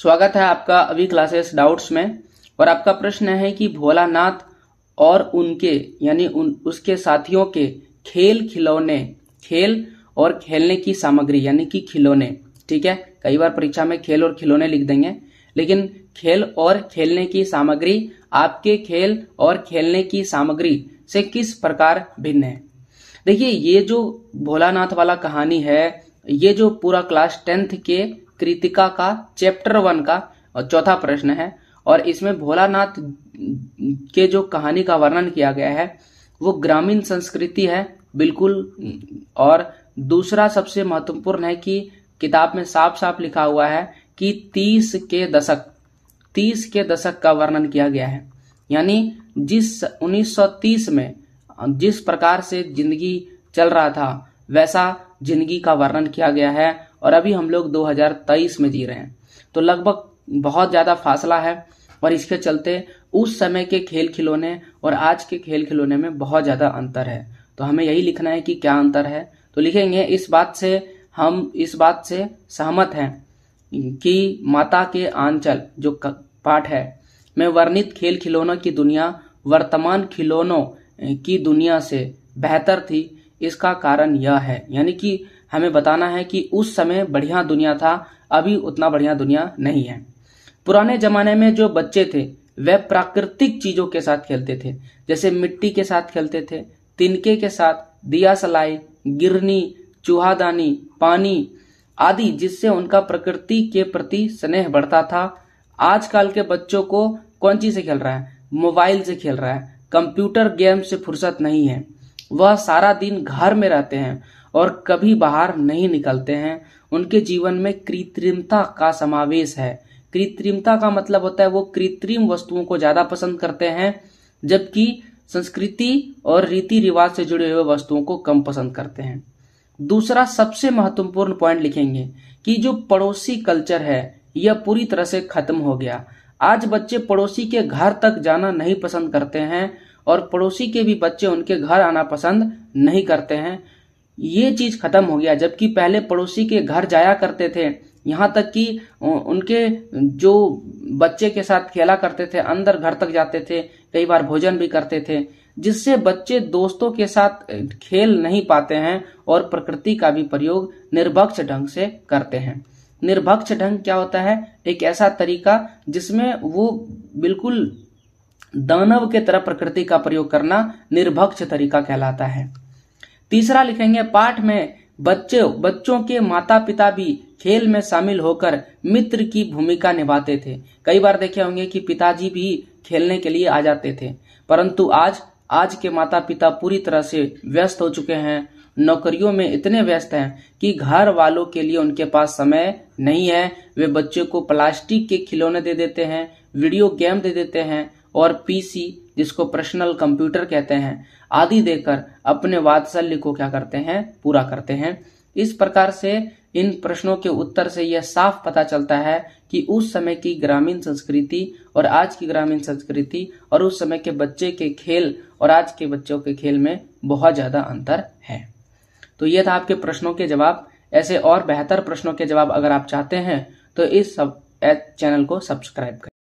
स्वागत है आपका अभी क्लासेस डाउट्स में और आपका प्रश्न है कि भोलानाथ और उनके यानी उन उसके साथियों के खेल खिलौने खेल और खेलने की सामग्री यानी कि खिलौने ठीक है कई बार परीक्षा में खेल और खिलौने लिख देंगे लेकिन खेल और खेलने की सामग्री आपके खेल और खेलने की सामग्री से किस प्रकार भिन्न है देखिए ये जो भोलानाथ वाला कहानी है ये जो पूरा क्लास टेंथ के कृतिका का चैप्टर वन का और चौथा प्रश्न है और इसमें भोलानाथ के जो कहानी का वर्णन किया गया है वो ग्रामीण संस्कृति है बिल्कुल और दूसरा सबसे महत्वपूर्ण है कि किताब में साफ साफ लिखा हुआ है कि तीस के दशक तीस के दशक का वर्णन किया गया है यानी जिस 1930 में जिस प्रकार से जिंदगी चल रहा था वैसा जिंदगी का वर्णन किया गया है और अभी हम लोग 2023 में जी रहे हैं तो लगभग बहुत ज़्यादा फासला है और इसके चलते उस समय के खेल खिलौने और आज के खेल खिलौने में बहुत ज़्यादा अंतर है तो हमें यही लिखना है कि क्या अंतर है तो लिखेंगे इस बात से हम इस बात से सहमत हैं कि माता के आंचल जो पाठ है में वर्णित खेल खिलौनों की दुनिया वर्तमान खिलौनों की दुनिया से बेहतर थी इसका कारण यह है यानी कि हमें बताना है कि उस समय बढ़िया दुनिया था अभी उतना बढ़िया दुनिया नहीं है पुराने जमाने में जो बच्चे थे वह प्राकृतिक चीजों के साथ खेलते थे जैसे मिट्टी के साथ खेलते थे तिनके के साथ दिया सलाई गिरनी चूहादानी पानी आदि जिससे उनका प्रकृति के प्रति स्नेह बढ़ता था आजकल के बच्चों को कौन चीज से खेल रहा है मोबाइल से खेल रहा है कंप्यूटर गेम से फुर्सत नहीं है वह सारा दिन घर में रहते हैं और कभी बाहर नहीं निकलते हैं उनके जीवन में कृत्रिमता का समावेश है कृत्रिमता का मतलब होता है वो कृत्रिम वस्तुओं को ज्यादा पसंद करते हैं जबकि संस्कृति और रीति रिवाज से जुड़े हुए वस्तुओं को कम पसंद करते हैं दूसरा सबसे महत्वपूर्ण पॉइंट लिखेंगे कि जो पड़ोसी कल्चर है यह पूरी तरह से खत्म हो गया आज बच्चे पड़ोसी के घर तक जाना नहीं पसंद करते हैं और पड़ोसी के भी बच्चे उनके घर आना पसंद नहीं करते हैं ये चीज खत्म हो गया जबकि पहले पड़ोसी के घर जाया करते थे यहाँ तक कि उनके जो बच्चे के साथ खेला करते थे अंदर घर तक जाते थे कई बार भोजन भी करते थे जिससे बच्चे दोस्तों के साथ खेल नहीं पाते हैं और प्रकृति का भी प्रयोग निर्भक्ष ढंग से करते हैं निर्भक्ष ढंग क्या होता है एक ऐसा तरीका जिसमें वो बिल्कुल दानव के तरह प्रकृति का प्रयोग करना निर्भक्ष तरीका कहलाता है तीसरा लिखेंगे पाठ में बच्चे बच्चों के माता पिता भी खेल में शामिल होकर मित्र की भूमिका निभाते थे कई बार देखे होंगे कि पिताजी भी खेलने के लिए आ जाते थे परंतु आज आज के माता पिता पूरी तरह से व्यस्त हो चुके हैं नौकरियों में इतने व्यस्त हैं कि घर वालों के लिए उनके पास समय नहीं है वे बच्चे को प्लास्टिक के खिलौने दे देते हैं वीडियो गेम दे देते हैं और पीसी जिसको पर्सनल कंप्यूटर कहते हैं आदि देकर अपने वात्सल्य को क्या करते हैं पूरा करते हैं इस प्रकार से इन प्रश्नों के उत्तर से यह साफ पता चलता है कि उस समय की ग्रामीण संस्कृति और आज की ग्रामीण संस्कृति और उस समय के बच्चे के खेल और आज के बच्चों के खेल में बहुत ज्यादा अंतर है तो यह था आपके प्रश्नों के जवाब ऐसे और बेहतर प्रश्नों के जवाब अगर आप चाहते हैं तो इस सब चैनल को सब्सक्राइब करें